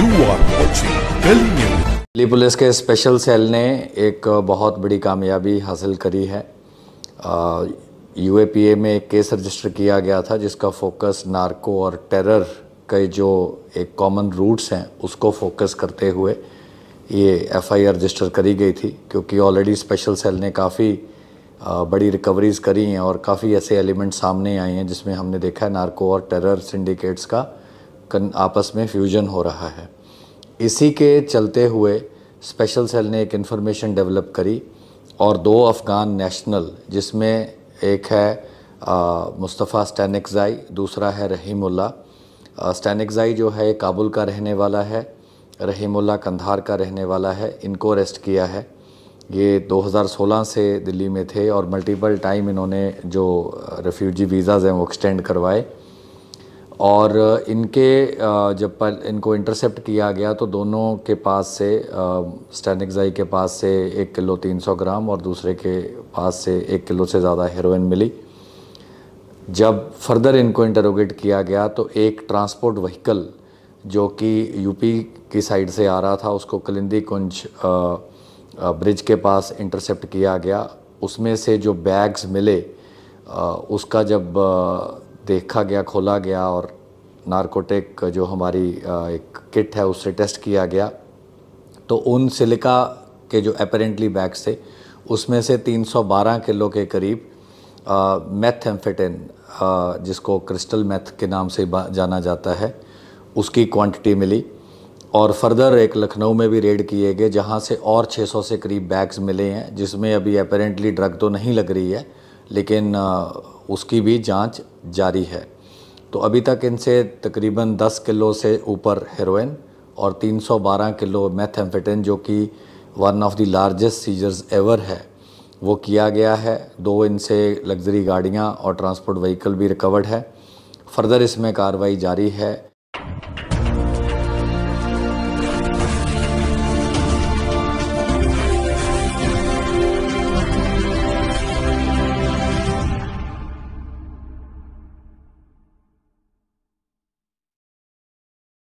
you आर Delhi police के special cell ने एक बहुत बड़ी कामयाबी हासिल करी है ए में एक केस रजिस्टर किया गया था जिसका फोकस नार्को और टेरर के जो एक कॉमन रूट्स हैं उसको फोकस करते हुए ये एफआईआर रजिस्टर करी गई थी क्योंकि ऑलरेडी स्पेशल सेल ने काफ़ी बड़ी रिकवरीज करी हैं और काफ़ी ऐसे एलिमेंट सामने आए हैं जिसमें हमने देखा है नार्को और टेरर सिंडिकेट्स का आपस में फ्यूजन हो रहा है इसी के चलते हुए स्पेशल सेल ने एक इन्फॉर्मेशन डेवलप करी और दो अफ़गान नेशनल जिसमें एक है मुस्तफ़ा स्टैनिकज़ाई दूसरा है रहीमुल्ला स्टैनिकज़ाई जो है काबुल का रहने वाला है रहीमुल्ला कंधार का रहने वाला है इनको अरेस्ट किया है ये 2016 से दिल्ली में थे और मल्टीपल टाइम इन्होंने जो रेफ्यूजी वीज़ाज़ हैं वो एक्सटेंड करवाए और इनके जब पर इनको इंटरसेप्ट किया गया तो दोनों के पास से स्टैनिकजाई के पास से एक किलो तीन सौ ग्राम और दूसरे के पास से एक किलो से ज़्यादा हेरोइन मिली जब फर्दर इनको इंटरोगेट किया गया तो एक ट्रांसपोर्ट व्हीकल जो कि यूपी की साइड से आ रहा था उसको कलिंदी कुंज ब्रिज के पास इंटरसेप्ट किया गया उसमें से जो बैग्स मिले उसका जब देखा गया खोला गया और नार्कोटिक जो हमारी एक किट है उससे टेस्ट किया गया तो उन सिलिका के जो अपेरेंटली बैग्स थे उसमें से 312 किलो के करीब एम्फेटिन जिसको क्रिस्टल मैथ के नाम से जाना जाता है उसकी क्वांटिटी मिली और फर्दर एक लखनऊ में भी रेड किए गए जहां से और 600 से करीब बैग्स मिले हैं जिसमें अभी अपेरेंटली ड्रग तो नहीं लग रही है लेकिन उसकी भी जांच जारी है तो अभी तक इनसे तकरीबन 10 किलो से ऊपर हेरोइन और 312 किलो मैथेम्फेटिन जो कि one of the largest seizures ever है वो किया गया है दो इनसे लग्जरी गाड़ियाँ और ट्रांसपोर्ट व्हीकल भी रिकवर्ड है फर्दर इसमें कार्रवाई जारी है